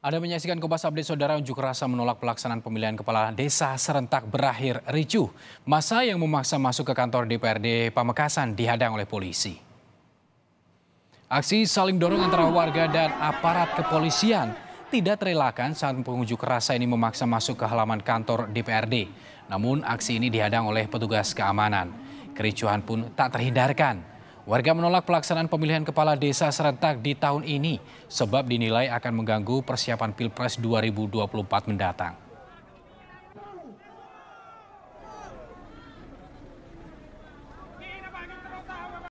Ada menyaksikan Kompas Update Saudara unjuk rasa menolak pelaksanaan pemilihan kepala desa serentak berakhir ricuh. Masa yang memaksa masuk ke kantor DPRD Pamekasan dihadang oleh polisi. Aksi saling dorong antara warga dan aparat kepolisian tidak terelakkan saat pengunjuk rasa ini memaksa masuk ke halaman kantor DPRD. Namun aksi ini dihadang oleh petugas keamanan. Kericuhan pun tak terhindarkan. Warga menolak pelaksanaan pemilihan kepala desa serentak di tahun ini sebab dinilai akan mengganggu persiapan Pilpres 2024 mendatang.